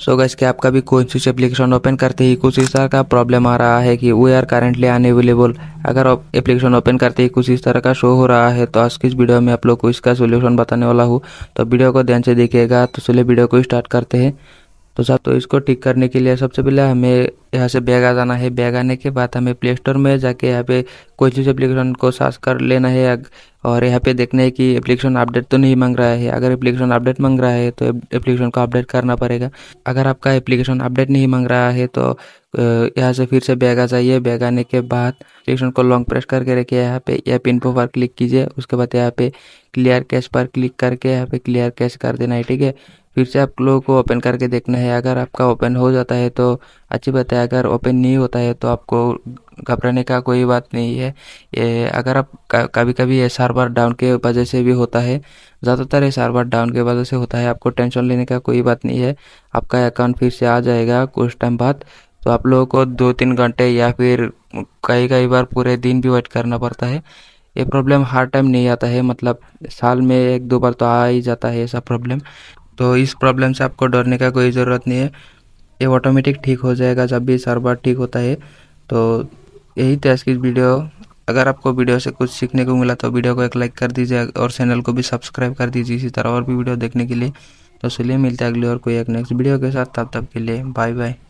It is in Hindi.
सो so गैस कि आपका भी कोई स्विच एप्लीकेशन ओपन करते ही कुछ इस तरह का प्रॉब्लम आ रहा है कि वे आर करेंटली अनएवेलेबल अगर आप एप्लीकेशन ओपन करते ही कुछ इस तरह का शो हो रहा है तो आज की इस वीडियो में आप लोग को इसका सोल्यूशन बताने वाला हूँ तो वीडियो को ध्यान से देखिएगा तो चलिए वीडियो को स्टार्ट करते हैं तो सब तो इसको ठीक करने के लिए सबसे पहले हमें यहाँ से बैग आ जाना है बैग आने के बाद हमें प्ले स्टोर में जाके यहाँ पे कोई चीज़ एप्लीकेशन को सास कर लेना है और यहाँ पे देखना है कि एप्लीकेशन अपडेट तो नहीं मांग रहा है अगर एप्लीकेशन अपडेट मांग रहा है तो एप्लीकेशन को अपडेट करना पड़ेगा अगर आपका एप्लीकेशन अपडेट नहीं मांग रहा है तो यहाँ से फिर से बैग आ जाइए बैग आने के बाद एप्लीकेशन को लॉन्ग प्रेस करके रखिए यहाँ पे या पिन पो पर क्लिक कीजिए उसके बाद यहाँ पे क्लियर कैश पर क्लिक करके यहाँ पे क्लियर कैश कर देना है ठीक है फिर से आप लोगों को ओपन करके देखना है अगर आपका ओपन हो जाता है तो अच्छी बात है अगर ओपन नहीं होता है तो आपको घबराने का कोई बात नहीं है ये अगर आप कभी कभी ये सर्वर डाउन के वजह से भी होता है ज़्यादातर ये सर्वर डाउन के वजह से होता है आपको टेंशन लेने का कोई बात नहीं है आपका अकाउंट फिर से आ जाएगा कुछ टाइम बाद तो आप लोगों को दो तीन घंटे या फिर कई कई बार पूरे दिन भी वेट करना पड़ता है ये प्रॉब्लम हर टाइम नहीं आता है मतलब साल में एक दो बार तो आ ही जाता है ऐसा प्रॉब्लम तो इस प्रॉब्लम से आपको डरने का कोई ज़रूरत नहीं है ये ऑटोमेटिक ठीक हो जाएगा जब भी सर्वर ठीक होता है तो यही था इसकी वीडियो अगर आपको वीडियो से कुछ सीखने को मिला तो वीडियो को एक लाइक कर दीजिए और चैनल को भी सब्सक्राइब कर दीजिए इसी तरह और भी वीडियो देखने के लिए तो चलिए मिलते हैं अगली और कोई एक नेक्स्ट वीडियो के साथ तब तक के लिए बाय बाय